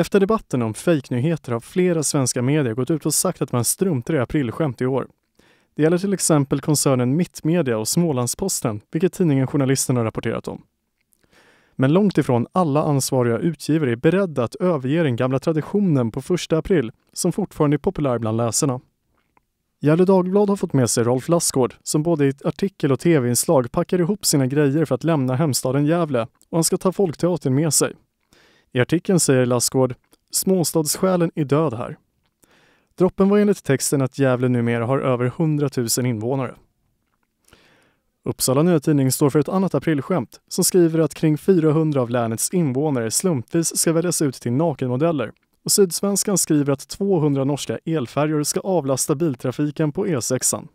Efter debatten om fejknyheter har flera svenska medier gått ut och sagt att man struntar i aprilskämt i år. Det gäller till exempel koncernen Mittmedia och Smålandsposten, vilket tidningen Journalisten har rapporterat om. Men långt ifrån alla ansvariga utgivare är beredda att överge den gamla traditionen på första april, som fortfarande är populär bland läsarna. Gefle Dagblad har fått med sig Rolf Lassgård, som både i artikel och tv-inslag packar ihop sina grejer för att lämna hemstaden Gävle och han ska ta Folkteatern med sig. I artikeln säger Lassgård “Småstadssjälen är död här. Droppen var enligt texten att Gävle numera har över 100 000 invånare. Uppsala Nya Tidning står för ett annat aprilskämt som skriver att kring 400 av länets invånare slumpvis ska väljas ut till nakenmodeller och Sydsvenskan skriver att 200 norska elfärjor ska avlasta biltrafiken på E6.